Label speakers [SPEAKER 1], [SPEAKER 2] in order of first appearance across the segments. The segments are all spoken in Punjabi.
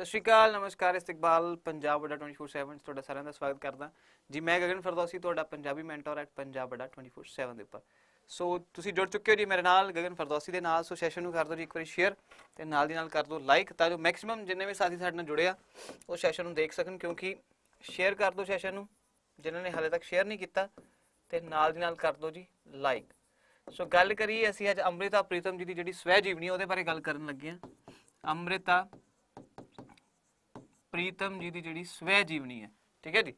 [SPEAKER 1] ਸਤਿ ਸ਼੍ਰੀ ਅਕਾਲ ਨਮਸਕਾਰ ਇਸਤਕਬਾਲ ਪੰਜਾਬ ਵਡਾ 24/7 ਤੁਹਾਡਾ ਸਾਰਿਆਂ ਦਾ ਸਵਾਗਤ ਕਰਦਾ ਜੀ ਮੈਂ ਗਗਨ ਫਰਦੌਸੀ ਤੁਹਾਡਾ ਪੰਜਾਬੀ ਮੈਂਟਰ ਐਟ ਪੰਜਾਬ ਵਡਾ 24/7 ਦੇ ਉੱਪਰ ਸੋ ਤੁਸੀਂ ਜੁੜ ਚੁੱਕੇ ਹੋ ਜੀ ਮੇਰੇ ਨਾਲ ਗਗਨ ਫਰਦੌਸੀ ਦੇ ਨਾਲ ਸੋ ਸੈਸ਼ਨ ਨੂੰ ਕਰ ਦਿਓ ਜੀ ਇੱਕ ਵਾਰੀ ਸ਼ੇਅਰ ਤੇ ਨਾਲ ਦੀ ਨਾਲ ਕਰ ਦਿਓ ਲਾਈਕ ਤਾਂ ਜੋ ਮੈਕਸਿਮਮ ਜਿੰਨੇ ਵੀ ਸਾਥੀ ਸਾਡੇ ਨਾਲ ਜੁੜੇ ਆ ਉਹ ਸੈਸ਼ਨ ਨੂੰ ਦੇਖ ਸਕਣ ਕਿਉਂਕਿ ਸ਼ੇਅਰ ਕਰ ਦਿਓ ਸੈਸ਼ਨ ਨੂੰ ਜਿਨ੍ਹਾਂ ਨੇ ਹਾਲੇ ਤੱਕ ਸ਼ੇਅਰ ਨਹੀਂ ਕੀਤਾ ਤੇ ਨਾਲ ਦੀ ਨਾਲ ਕਰ ਦਿਓ ਜੀ ਲਾਈਕ ਸੋ ਗੱਲ ਕਰੀਏ ਅਸੀਂ ਅੱਜ ਅੰਮ੍ਰਿਤਾ ਪ੍ਰੀਤਮ ਜੀ ਦੀ ਜਿਹੜੀ ਸਵੈ ਜੀਵਨੀ ਉਹਦੇ ਬਾਰੇ ਗੱਲ ਕਰਨ ਲੱਗੇ ਆ ਅੰਮ੍ਰਿਤਾ ਪ੍ਰੀਤਮ ਜੀ ਦੀ ਜਿਹੜੀ ਸਵੈ ਜੀਵਨੀ ਹੈ ਠੀਕ ਹੈ ਜੀ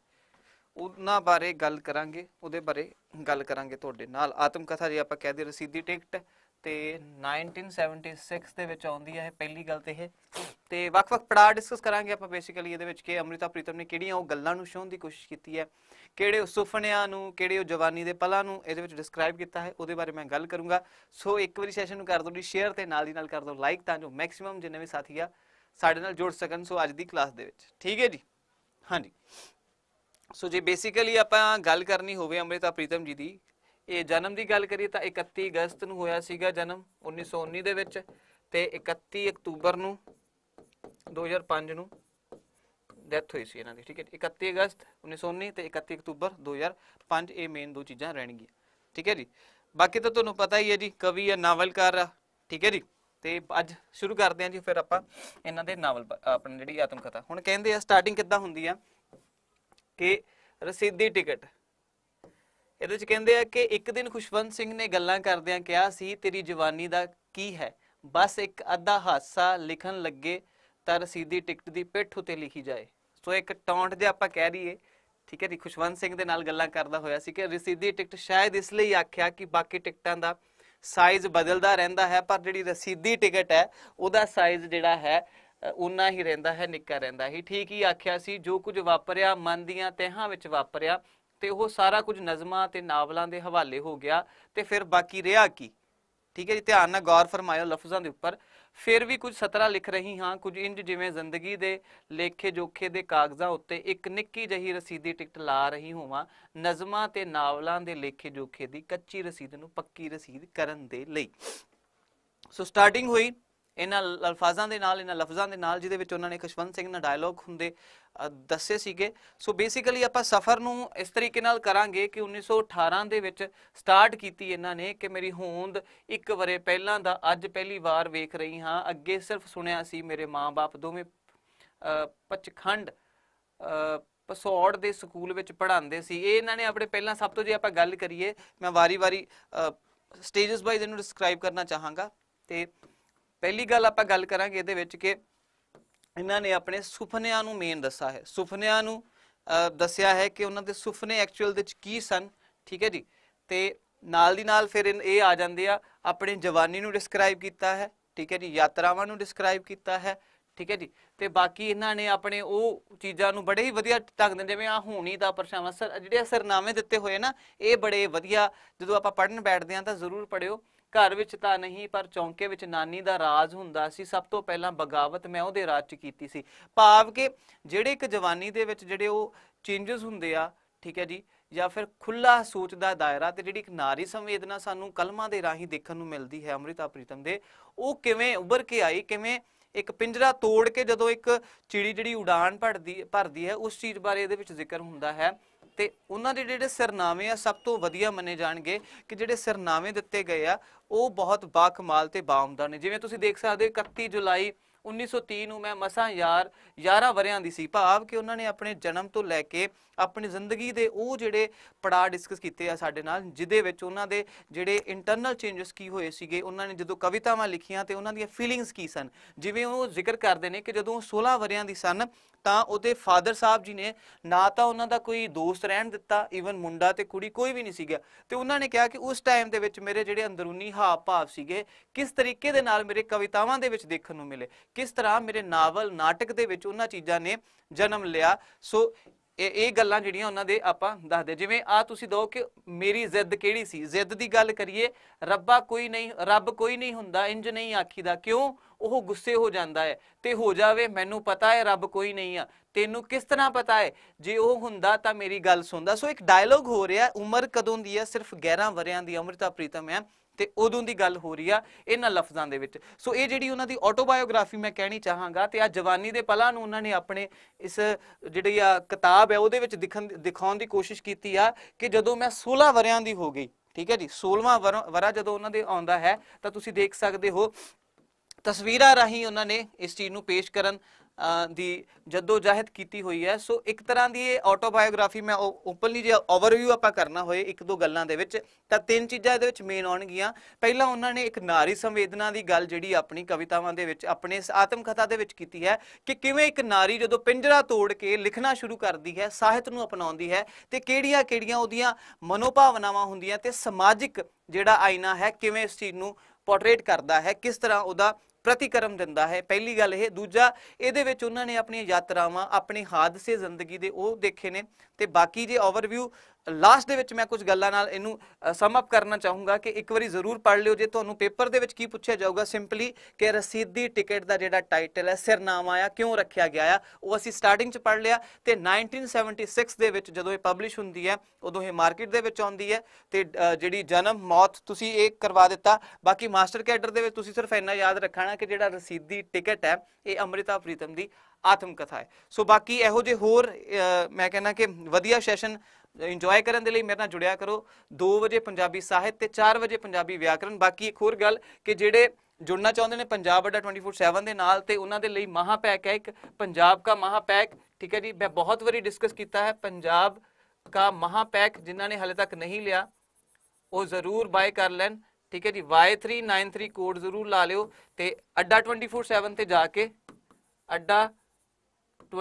[SPEAKER 1] ਉਹਨਾਂ ਬਾਰੇ ਗੱਲ ਕਰਾਂਗੇ ਉਹਦੇ ਬਾਰੇ ਗੱਲ ਕਰਾਂਗੇ ਤੁਹਾਡੇ ਨਾਲ ਆਤਮ ਕਥਾ ਜੀ ਆਪਾਂ ਕਹਦੇ ਰਸੀਦੀ ਟਿਕਟ ਤੇ 1976 ਦੇ ਵਿੱਚ ਆਉਂਦੀ ਹੈ ਇਹ ਪਹਿਲੀ ਗੱਲ ਤੇ ਇਹ ਤੇ ਵੱਖ-ਵੱਖ ਪੜਾਅ ਡਿਸਕਸ ਕਰਾਂਗੇ ਆਪਾਂ ਬੇਸਿਕਲੀ ਇਹਦੇ ਵਿੱਚ ਕਿ ਅਮ੍ਰਿਤਾ ਪ੍ਰੀਤਮ ਨੇ ਕਿਹੜੀਆਂ ਉਹ ਗੱਲਾਂ ਨੂੰ ਛੋਣ ਦੀ ਕੋਸ਼ਿਸ਼ ਕੀਤੀ ਹੈ ਕਿਹੜੇ ਸੁਪਨਿਆਂ ਨੂੰ ਕਿਹੜੇ ਉਹ ਜਵਾਨੀ ਦੇ ਪਲਾਂ ਨੂੰ ਇਹਦੇ ਵਿੱਚ ਡਿਸਕ੍ਰਾਈਬ ਕੀਤਾ ਹੈ ਉਹਦੇ ਬਾਰੇ ਮੈਂ ਗੱਲ ਕਰੂੰਗਾ ਸੋ ਇੱਕ ਵਾਰੀ ਸੈਸ਼ਨ ਨੂੰ ਕਰ ਦਿਓ ਜੀ ਸ਼ੇਅਰ ਤੇ ਨਾਲ ਦੀ ਨਾਲ ਕਰ ਦਿਓ ਲਾਈਕ ਤਾਂ ਜੋ ਮੈਕਸਿਮਮ ਜਿੰਨੇ ਵੀ ਸਾਥੀ ਆ ਸਾਡੇ ਨਾਲ ਜੁੜ ਸਕਣ ਸੋ ਅੱਜ ਦੀ ਕਲਾਸ ਦੇ ਵਿੱਚ ਠੀਕ ਹੈ ਜੀ ਹਾਂਜੀ ਸੋ ਜੇ ਬੇਸਿਕਲੀ ਆਪਾਂ ਗੱਲ ਕਰਨੀ ਹੋਵੇ ਅਮ੍ਰਿਤਾ ਪ੍ਰੀਤਮ ਜੀ ਦੀ ਇਹ ਜਨਮ ਦੀ ਗੱਲ ਕਰੀਏ ਤਾਂ 31 ਅਗਸਤ ਨੂੰ ਹੋਇਆ ਸੀਗਾ ਜਨਮ 1919 ਦੇ ਵਿੱਚ ਤੇ 31 ਅਕਤੂਬਰ ਨੂੰ 2005 ਨੂੰ ਡੈਥ ਹੋਈ ਸੀ ਇਹਨਾਂ ਦੀ ਠੀਕ ਹੈ 31 ਅਗਸਤ 1919 ਤੇ 31 ਅਕਤੂਬਰ 2005 ਇਹ ਮੇਨ ਦੋ ਚੀਜ਼ਾਂ ਰਹਿਣਗੀਆਂ ਠੀਕ ਹੈ ਜੀ ਬਾਕੀ ਤਾਂ ਤੁਹਾਨੂੰ ਪਤਾ ਹੀ ਹੈ ਜੀ ਕਵੀ ਹੈ ਨਾਵਲਕਾਰ ਠੀਕ ਹੈ ਜੀ ਤੇ ਅੱਜ ਸ਼ੁਰੂ ਕਰਦੇ ਆਂ ਜੀ ਫਿਰ ਆਪਾਂ ਇਹਨਾਂ ਦੇ ਨਾਵਲ ਆਪਣੀ ਜਿਹੜੀ ਆਤਮ ਕਥਾ ਹੁਣ ਕਹਿੰਦੇ ਆ ਸਟਾਰਟਿੰਗ ਕਿੱਦਾਂ ਹੁੰਦੀ ਆ ਕਿ ਰਸੀਦੀ ਟਿਕਟ ਇਹਦੇ ਚ ਕਹਿੰਦੇ ਆ ਕਿ ਇੱਕ ਦਿਨ ਖੁਸ਼ਵੰਤ ਸਿੰਘ ਨੇ ਗੱਲਾਂ ਕਰਦੇ ਆਂ ਕਿਹਾ ਸੀ ਤੇਰੀ ਜਵਾਨੀ ਦਾ ਕੀ ਹੈ ਬਸ ਇੱਕ ਅੱਧਾ ਹਾਸਾ ਲਿਖਣ ਲੱਗੇ ਤਾਂ ਰਸੀਦੀ ਟਿਕਟ ਦੀ ਪਿੱਠ ਉਤੇ ਲਿਖੀ ਜਾਏ ਸੋ ਇੱਕ ਟੌਂਟ ਜੇ ਆਪਾਂ ਕਹਿ ਰਹੀਏ ਠੀਕ ਹੈ ਜੀ ਖੁਸ਼ਵੰਤ ਸਿੰਘ ਦੇ ਨਾਲ ਗੱਲਾਂ ਕਰਦਾ ਹੋਇਆ ਸੀ ਕਿ ਰਸੀਦੀ ਟਿਕਟ ਸ਼ਾਇਦ ਇਸ ਲਈ ਆਖਿਆ ਕਿ ਬਾਕੀ ਟਿਕਟਾਂ ਦਾ ਸਾਈਜ਼ ਬਦਲਦਾ ਰਹਿੰਦਾ ਹੈ ਪਰ ਜਿਹੜੀ ਰਸੀਦੀ ਟਿਕਟ ਹੈ ਉਹਦਾ ਸਾਈਜ਼ ਜਿਹੜਾ ਹੈ ਉਨਾ ਹੀ ਰਹਿੰਦਾ ਹੈ ਨਿੱਕਾ ਰਹਿੰਦਾ ਹੀ ਠੀਕ ਹੀ ਆਖਿਆ ਸੀ ਜੋ ਕੁਝ ਵਾਪਰਿਆ ਮਨ ਦੀਆਂ ਤਹਾਂ ਵਿੱਚ ਵਾਪਰਿਆ ਤੇ ਉਹ ਸਾਰਾ ਕੁਝ ਨਜ਼ਮਾਂ ਤੇ ਨਾਵਲਾਂ ਦੇ ਹਵਾਲੇ ਹੋ ਗਿਆ ਤੇ ਫਿਰ ਬਾਕੀ ਰਿਹਾ ਕੀ ਠੀਕ ਹੈ ਜੀ ਧਿਆਨ ਨਾਲ ਗੌਰ ਫਰਮਾਇਓ ਲਫ਼ਜ਼ਾਂ ਦੇ ਉੱਪਰ ਫਿਰ ਵੀ ਕੁਝ ਸਤਰਾ ਲਿਖ ਰਹੀ ਹਾਂ ਕੁਝ ਇੰਜ ਜਿਵੇਂ ਜ਼ਿੰਦਗੀ ਦੇ ਲੇਖੇ ਜੋਖੇ ਦੇ ਕਾਗਜ਼ਾਂ ਉੱਤੇ ਇੱਕ ਨਿੱਕੀ ਜਹੀ ਰਸੀਦੀ ਟਿਕਟ ਲਾ ਰਹੀ ਹੋਵਾਂ ਨਜ਼ਮਾਂ ਤੇ ਨਾਵਲਾਂ ਦੇ ਲੇਖੇ ਜੋਖੇ ਦੀ ਕੱਚੀ ਰਸੀਦ ਨੂੰ ਪੱਕੀ ਰਸੀਦ ਕਰਨ ਦੇ ਲਈ ਸੋ ਸਟਾਰਟਿੰਗ ਹੋਈ ਇਹਨਾਂ ਅਲਫਾਜ਼ਾਂ ਦੇ ਨਾਲ ਇਹਨਾਂ ਲਫ਼ਜ਼ਾਂ ਦੇ ਨਾਲ ਜਿਹਦੇ ਵਿੱਚ ਉਹਨਾਂ ਨੇ ਖਸ਼ਵੰਤ ਸਿੰਘ ਨਾਲ ਡਾਇਲੌਗ ਹੁੰਦੇ ਦੱਸੇ ਸੀਗੇ ਸੋ ਬੇਸਿਕਲੀ ਆਪਾਂ ਸਫ਼ਰ ਨੂੰ ਇਸ ਤਰੀਕੇ ਨਾਲ ਕਰਾਂਗੇ ਕਿ 1918 ਦੇ ਵਿੱਚ ਸਟਾਰਟ ਕੀਤੀ ਇਹਨਾਂ ਨੇ ਕਿ ਮੇਰੀ ਹੋਂਦ ਇੱਕ ਵਾਰੇ ਪਹਿਲਾਂ ਦਾ ਅੱਜ ਪਹਿਲੀ ਵਾਰ ਵੇਖ ਰਹੀ ਹਾਂ ਅੱਗੇ ਸਿਰਫ ਸੁਣਿਆ ਸੀ ਮੇਰੇ ਮਾਪੇ ਦੋਵੇਂ ਪਚਖੰਡ ਪਸੌੜ ਦੇ ਸਕੂਲ ਵਿੱਚ ਪੜ੍ਹਾਉਂਦੇ ਸੀ ਇਹ ਇਹਨਾਂ ਨੇ ਆਪਣੇ ਪਹਿਲਾਂ ਸਭ ਤੋਂ ਜੇ ਆਪਾਂ ਗੱਲ ਕਰੀਏ ਮੈਂ ਵਾਰੀ-ਵਾਰੀ ਸਟੇजेस ਵਾਈਜ਼ ਇਹਨੂੰ ਡਿਸਕ੍ਰਾਈਬ ਕਰਨਾ ਚਾਹਾਂਗਾ ਤੇ ਪਹਿਲੀ ਗੱਲ ਆਪਾਂ ਗੱਲ ਕਰਾਂਗੇ ਇਹਦੇ ਵਿੱਚ ਕਿ ਇਹਨਾਂ ਨੇ ਆਪਣੇ ਸੁਪਨਿਆਂ ਨੂੰ ਮੇਨ ਦੱਸਿਆ ਹੈ ਸੁਪਨਿਆਂ ਨੂੰ ਦੱਸਿਆ ਹੈ ਕਿ ਉਹਨਾਂ ਦੇ ਸੁਪਨੇ ਐਕਚੁਅਲ ਵਿੱਚ ਕੀ ਸਨ ਠੀਕ ਹੈ ਜੀ ਤੇ ਨਾਲ ਦੀ ਨਾਲ ਫਿਰ ਇਹ ਆ ਜਾਂਦੇ ਆ ਆਪਣੇ ਜਵਾਨੀ ਨੂੰ ਡਿਸਕ੍ਰਾਈਬ ਕੀਤਾ ਹੈ ਠੀਕ ਹੈ ਜੀ ਯਾਤਰਾਵਾਂ ਨੂੰ ਡਿਸਕ੍ਰਾਈਬ ਕੀਤਾ ਹੈ ਠੀਕ ਹੈ ਜੀ ਤੇ ਬਾਕੀ ਇਹਨਾਂ ਨੇ ਆਪਣੇ ਉਹ ਚੀਜ਼ਾਂ ਨੂੰ ਬੜੇ ਹੀ ਵਧੀਆ ਢੰਗ ਦੇ ਜਿਵੇਂ ਆ ਹੋਣੀ ਦਾ ਪਰਛਾਵਾਂ ਸਰ ਜਿਹੜੇ ਸਰਨਾਮੇ ਦਿੱਤੇ ਹੋਏ ਨਾ ਇਹ ਬੜੇ ਵਧੀਆ ਜਦੋਂ ਆਪਾਂ ਪੜਨ ਬੈਠਦੇ ਆ ਤਾਂ ਜ਼ਰੂਰ ਪੜਿਓ ਘਰ ਵਿੱਚ ਤਾਂ ਨਹੀਂ ਪਰ ਚੌਂਕੇ ਵਿੱਚ ਨਾਨੀ ਦਾ ਰਾਜ ਹੁੰਦਾ ਸੀ ਸਭ ਤੋਂ ਪਹਿਲਾਂ ਬਗਾਵਤ ਮੈਂ ਉਹਦੇ ਰਾਜ 'ਚ ਕੀਤੀ ਸੀ ਭਾਵ ਕਿ ਜਿਹੜੇ ਇੱਕ ਜਵਾਨੀ ਦੇ ਵਿੱਚ ਜਿਹੜੇ ਉਹ ਚੇਂਜਸ ਹੁੰਦੇ ਆ ਠੀਕ ਹੈ ਜੀ ਜਾਂ ਫਿਰ ਖੁੱਲਾ ਸੋਚ ਦਾ ਦਾਇਰਾ ਤੇ ਜਿਹੜੀ ਇੱਕ ਨਾਰੀ ਸੰਵੇਦਨਾ ਸਾਨੂੰ ਕਲਮਾਂ ਦੇ ਰਾਹੀਂ ਦੇਖਣ ਨੂੰ ਮਿਲਦੀ ਹੈ ਅਮ੍ਰਿਤਾ ਪ੍ਰੀਤਮ ਦੇ ਉਹ ਕਿਵੇਂ ਉੱਭਰ ਕੇ ਆਈ ਕਿਵੇਂ ਇੱਕ ਪਿੰਜਰਾ ਤੋੜ ਕੇ ਜਦੋਂ ਇੱਕ ਚਿੜੀ ਜਿਹੜੀ ਉਡਾਨ ਭਰਦੀ ਭਰਦੀ ਹੈ ਉਸ ਚੀਜ਼ ਬਾਰੇ ਇਹਦੇ ਵਿੱਚ ਜ਼ਿਕਰ ਹੁੰਦਾ ਹੈ ਤੇ ਉਹਨਾਂ ਦੇ ਜਿਹੜੇ ਸਰਨਾਵੇਂ ਆ ਸਭ ਤੋਂ ਵਧੀਆ ਮੰਨੇ ਜਾਣਗੇ ਕਿ ਜਿਹੜੇ ਸਰਨਾਵੇਂ ਦਿੱਤੇ ਗਏ ਆ ਉਹ ਬਹੁਤ ਬਾਖਮਾਲ ਤੇ ਬਾਮਦਾਰ ਨੇ ਜਿਵੇਂ ਤੁਸੀਂ ਦੇਖ ਸਕਦੇ 31 ਜੁਲਾਈ 1930 ਨੂੰ ਮੈਂ ਮਸਾਂ ਯਾਰ 11 ਵਰਿਆਂ ਦੀ ਸੀ ਭਾਵ ਕਿ ਉਹਨਾਂ ਨੇ ਆਪਣੇ ਜਨਮ ਤੋਂ ਲੈ ਕੇ ਆਪਣੀ ਜ਼ਿੰਦਗੀ ਦੇ ਉਹ ਜਿਹੜੇ ਪੜਾਅ ਡਿਸਕਸ ਕੀਤੇ ਆ ਸਾਡੇ ਨਾਲ ਜਿਦੇ ਵਿੱਚ ਉਹਨਾਂ ਦੇ ਜਿਹੜੇ ਇੰਟਰਨਲ ਚੇਂਜਸ ਕੀ ਹੋਏ ਸੀਗੇ ਉਹਨਾਂ ਨੇ ਜਦੋਂ ਕਵਿਤਾਵਾਂ ਲਿਖੀਆਂ ਤੇ ਉਹਨਾਂ ਦੀਆਂ ਫੀਲਿੰਗਸ ਕੀ ਸਨ ਜਿਵੇਂ ਉਹ ਜ਼ਿਕਰ ਕਰਦੇ ਨੇ ਕਿ ਜਦੋਂ ਉਹ 16 ਵਰਿਆਂ ਦੀ ਸਨ ਤਾਂ ਉਹਦੇ ਫਾਦਰ ਸਾਹਿਬ ਜੀ ਨੇ ਨਾ ਤਾਂ ਉਹਨਾਂ ਦਾ ਕੋਈ ਦੋਸਤ ਰਹਿਣ ਦਿੱਤਾ ਈਵਨ ਮੁੰਡਾ ਤੇ ਕੁੜੀ ਕੋਈ ਵੀ ਨਹੀਂ ਸੀਗਾ ਤੇ ਉਹਨਾਂ ਨੇ ਕਿਹਾ ਕਿ ਉਸ ਟਾਈਮ ਦੇ ਵਿੱਚ ਮੇਰੇ ਜਿਹੜੇ ਅੰਦਰੂਨੀ ਹਾਵ ਭਾਵ ਸੀਗੇ ਕਿਸ ਤਰੀਕੇ ਦੇ ਨਾਲ ਮੇਰੇ ਕਵਿਤਾਵਾਂ ਦੇ ਵਿੱਚ ਦੇਖਣ ਨੂੰ ਮਿਲੇ ਕਿਸ ਤਰ੍ਹਾਂ ਮੇਰੇ ਨਾਵਲ ਨਾਟਕ ਦੇ ਵਿੱਚ ਉਹਨਾਂ ਚੀਜ਼ਾਂ ਨੇ ਜਨਮ ਲਿਆ ਸੋ ਇਹ ਇਹ ਗੱਲਾਂ ਜਿਹੜੀਆਂ ਉਹਨਾਂ ਦੇ ਆਪਾਂ ਦੱਸਦੇ ਜਿਵੇਂ ਆ ਤੁਸੀਂ ਦੋ ਕਿ ਮੇਰੀ ਜ਼ਿੱਦ ਕਿਹੜੀ ਸੀ ਜ਼ਿੱਦ ਦੀ ਗੱਲ ਕਰੀਏ ਰੱਬਾ ਕੋਈ ਨਹੀਂ ਰੱਬ ਕੋਈ ਨਹੀਂ ਹੁੰਦਾ ਇੰਜ ਨਹੀਂ ਆਖੀਦਾ ਕਿਉਂ ਉਹ ਗੁੱਸੇ ਹੋ ਜਾਂਦਾ ਹੈ ਤੇ ਹੋ ਜਾਵੇ ਮੈਨੂੰ ਪਤਾ ਹੈ ਰੱਬ ਕੋਈ ਨਹੀਂ ਆ ਤੈਨੂੰ ਕਿਸ ਤਰ੍ਹਾਂ ਪਤਾ ਹੈ ਜੇ ਉਹ ਹੁੰਦਾ ਤਾਂ ਮੇਰੀ ਗੱਲ ਸੁਣਦਾ ਸੋ ਇੱਕ ਡਾਇਲੋਗ ਹੋ ਰਿਹਾ ਉਮਰ ਕਦੋਂ ਦੀ ਹੈ ਸਿਰਫ 11 ਵਰਿਆਂ ਦੀ ਅਮ੍ਰਿਤਾ ਪ੍ਰੀਤਮ ਹੈ ਤੇ ਉਦੋਂ ਦੀ ਗੱਲ ਹੋ ਰਹੀ ਆ ਇਹਨਾਂ ਲਫ਼ਜ਼ਾਂ ਦੇ ਵਿੱਚ ਸੋ ਇਹ ਜਿਹੜੀ ਉਹਨਾਂ ਦੀ ਆਟੋਬਾਇਓਗ੍ਰਾਫੀ ਮੈਂ ਕਹਿਣੀ ਚਾਹਾਂਗਾ ਤੇ ਆ ਜਵਾਨੀ ਦੇ ਪਲਾਂ ਨੂੰ ਉਹਨਾਂ ਨੇ ਆਪਣੇ ਇਸ ਜਿਹੜੀ ਆ ਕਿਤਾਬ ਹੈ ਉਹਦੇ ਵਿੱਚ ਦਿਖਣ ਦਿਖਾਉਣ ਦੀ ਕੋਸ਼ਿਸ਼ ਕੀਤੀ ਆ ਕਿ ਜਦੋਂ ਮੈਂ 16 ਵਰਿਆਂ ਦੀ ਹੋ ਗਈ ਠੀਕ ਹੈ ਜੀ 16ਵਾਂ ਵਰਾ ਜਦੋਂ ਉਹਨਾਂ ਦੇ ਆਉਂਦਾ ਹੈ ਤਾਂ ਤੁਸੀਂ ਦੇਖ ਸਕਦੇ ਹੋ ਤਸਵੀਰਾਂ ਰਾਹੀਂ ਉਹਨਾਂ ਨੇ ਇਸ ਚੀਜ਼ ਨੂੰ ਪੇਸ਼ ਕਰਨ ਦੀ ਜਦੋਜਹਿਦ ਕੀਤੀ ਹੋਈ ਹੈ ਸੋ ਇੱਕ ਤਰ੍ਹਾਂ ਦੀ ਇਹ ਆਟੋਬਾਇਓਗ੍ਰਾਫੀ ਮੈਂ ਓਪਨਲੀ ਜੇ ਓਵਰਵਿਊ ਆਪਾਂ ਕਰਨਾ ਹੋਏ ਇੱਕ ਦੋ ਗੱਲਾਂ ਦੇ ਵਿੱਚ ਤਾਂ ਤਿੰਨ ਚੀਜ਼ਾਂ ਇਹਦੇ ਵਿੱਚ ਮੇਨ ਆਉਣਗੀਆਂ ਪਹਿਲਾਂ ਉਹਨਾਂ ਨੇ ਇੱਕ ਨਾਰੀ ਸੰਵੇਦਨਾ ਦੀ ਗੱਲ ਜਿਹੜੀ ਆਪਣੀ ਕਵਿਤਾਵਾਂ ਦੇ ਵਿੱਚ ਆਪਣੇ ਆਤਮ ਕਥਾ ਦੇ ਵਿੱਚ ਕੀਤੀ ਹੈ ਕਿ ਕਿਵੇਂ ਇੱਕ ਨਾਰੀ ਜਦੋਂ ਪਿੰਜਰਾ ਤੋੜ ਕੇ ਲਿਖਣਾ ਸ਼ੁਰੂ ਕਰਦੀ ਹੈ ਸਾਹਿਤ ਨੂੰ ਅਪਣਾਉਂਦੀ ਹੈ ਤੇ ਕਿਹੜੀਆਂ-ਕਿਹੜੀਆਂ ਉਹਦੀਆਂ ਮਨੋਭਾਵਨਾਵਾਂ ਹੁੰਦੀਆਂ ਤੇ ਸਮਾਜਿਕ ਜਿਹੜਾ ਆਇਨਾ ਹੈ ਕਿਵੇਂ ਇਸ ਚੀਜ਼ ਨੂੰ ਪੋਰਟਰੇਟ ਕਰਦਾ ਹੈ ਕਿਸ ਤਰ੍ਹਾਂ ਉਹਦਾ ਪ੍ਰਤੀਕਰਮ ਦਿੰਦਾ ਹੈ ਪਹਿਲੀ ਗੱਲ ਇਹ ਦੂਜਾ ਇਹਦੇ ਵਿੱਚ ਉਹਨਾਂ ਨੇ ਆਪਣੀਆਂ ਯਾਤਰਾਵਾਂ ਆਪਣੇ ਹਾਦਸੇ ਜ਼ਿੰਦਗੀ ਦੇ ਉਹ ਦੇਖੇ ਨੇ ਤੇ ਬਾਕੀ ਜੇ ਓਵਰਵਿਊ ਲਾਸਟ ਦੇ ਵਿੱਚ ਮੈਂ ਕੁਝ ਗੱਲਾਂ ਨਾਲ ਇਹਨੂੰ ਸਮ ਅਪ ਕਰਨਾ ਚਾਹੂੰਗਾ ਕਿ ਇੱਕ ਵਾਰੀ ਜ਼ਰੂਰ ਪੜ੍ਹ ਲਿਓ ਜੇ ਤੁਹਾਨੂੰ ਪੇਪਰ ਦੇ ਵਿੱਚ ਕੀ ਪੁੱਛਿਆ ਜਾਊਗਾ ਸਿੰਪਲੀ ਕਿ ਰਸੀਦੀ ਟਿਕਟ ਦਾ ਜਿਹੜਾ ਟਾਈਟਲ ਹੈ ਸਿਰਨਾਮਾ ਆ ਕਿਉਂ ਰੱਖਿਆ ਗਿਆ ਆ ਉਹ ਅਸੀਂ ਸਟਾਰਟਿੰਗ ਚ ਪੜ੍ਹ ਲਿਆ ਤੇ 1976 ਦੇ ਵਿੱਚ ਜਦੋਂ ਇਹ ਪਬਲਿਸ਼ ਹੁੰਦੀ ਹੈ ਉਦੋਂ ਇਹ ਮਾਰਕੀਟ ਦੇ ਵਿੱਚ ਆਉਂਦੀ ਹੈ ਤੇ ਜਿਹੜੀ ਜਨਮ ਮੌਤ ਤੁਸੀਂ ਇਹ ਕਰਵਾ ਦਿੱਤਾ ਬਾਕੀ ਮਾਸਟਰ ਕੈਡਰ ਦੇ ਵਿੱਚ ਤੁਸੀਂ ਸਿਰਫ ਇੰਨਾ ਯਾਦ ਰੱਖਣਾ ਕਿ ਜਿਹੜਾ ਰਸੀਦੀ ਟਿਕਟ ਹੈ ਇਹ ਅਮ੍ਰਿਤਾ ਪ੍ਰੀਤਮ ਦੀ ਆਤਮ ਕਥਾ ਹੈ ਸੋ ਬਾਕੀ ਇਹੋ ਜੇ ਹੋਰ ਮੈਂ ਕਹਿੰਨਾ ਕਿ ਵਧੀਆ ਸੈਸ਼ਨ ਇੰਜੋਏ ਕਰਨ ਦੇ ਲਈ ਮੇਰੇ ਨਾਲ ਜੁੜਿਆ ਕਰੋ 2 ਵਜੇ ਪੰਜਾਬੀ ਸਾਹਿਤ ਤੇ 4 ਵਜੇ ਪੰਜਾਬੀ ਵਿਆਕਰਣ ਬਾਕੀ ਇੱਕ ਹੋਰ ਗੱਲ ਕਿ ਜਿਹੜੇ ਜੁੜਨਾ ਚਾਹੁੰਦੇ ਨੇ ਪੰਜਾਬ ਅੱਡਾ 24/7 ਦੇ ਨਾਲ ਤੇ ਉਹਨਾਂ ਦੇ ਲਈ ਮਹਾ ਪੈਕ ਹੈ ਇੱਕ ਪੰਜਾਬ ਦਾ ਮਹਾ ਪੈਕ ਠੀਕ ਹੈ ਜੀ ਮੈਂ ਬਹੁਤ ਵਾਰੀ ਡਿਸਕਸ ਕੀਤਾ ਹੈ ਪੰਜਾਬ ਦਾ ਮਹਾ ਪੈਕ ਜਿਨ੍ਹਾਂ ਨੇ ਹਲੇ ਤੱਕ ਨਹੀਂ ਲਿਆ ਉਹ ਜ਼ਰੂਰ ਬਾਏ ਕਰ ਲੈਣ ਠੀਕ ਹੈ ਜੀ Y393 ਕੋਡ ਜ਼ਰੂਰ ਲਾ ਲਿਓ ਤੇ ਅੱਡਾ 24/7 ਤੇ ਜਾ ਕੇ ਅੱਡਾ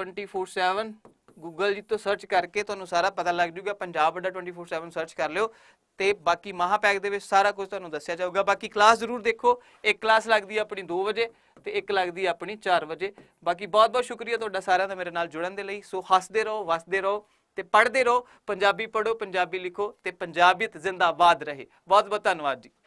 [SPEAKER 1] 24/7 ਗੂਗਲ ਜੀ ਤੋਂ ਸਰਚ ਕਰਕੇ ਤੁਹਾਨੂੰ ਸਾਰਾ ਪਤਾ ਲੱਗ ਜੂਗਾ ਪੰਜਾਬ ਅੱਡਾ 24/7 ਸਰਚ ਕਰ ਲਿਓ ਤੇ ਬਾਕੀ ਮਹਾਪੈਕ ਦੇ ਵਿੱਚ ਸਾਰਾ ਕੁਝ ਤੁਹਾਨੂੰ ਦੱਸਿਆ ਜਾਊਗਾ ਬਾਕੀ ਕਲਾਸ ਜ਼ਰੂਰ ਦੇਖੋ ਇੱਕ ਕਲਾਸ ਲੱਗਦੀ ਹੈ ਆਪਣੀ 2 ਵਜੇ ਤੇ ਇੱਕ ਲੱਗਦੀ ਹੈ ਆਪਣੀ 4 ਵਜੇ ਬਾਕੀ ਬਹੁਤ ਬਹੁਤ ਸ਼ੁਕਰੀਆ ਤੁਹਾਡਾ ਸਾਰਿਆਂ ਦਾ ਮੇਰੇ ਨਾਲ ਜੁੜਨ ਦੇ ਲਈ ਸੋ ਹੱਸਦੇ ਰਹੋ ਵਸਦੇ ਰਹੋ ਤੇ ਪੜ੍ਹਦੇ ਰਹੋ ਪੰਜਾਬੀ ਪੜੋ ਪੰਜਾਬੀ ਲਿਖੋ ਤੇ ਪੰਜਾਬੀਤ ਜ਼ਿੰਦਾਬਾਦ ਰਹੇ ਬਹੁਤ ਬਹੁਤ ਧੰਨਵਾਦ ਜੀ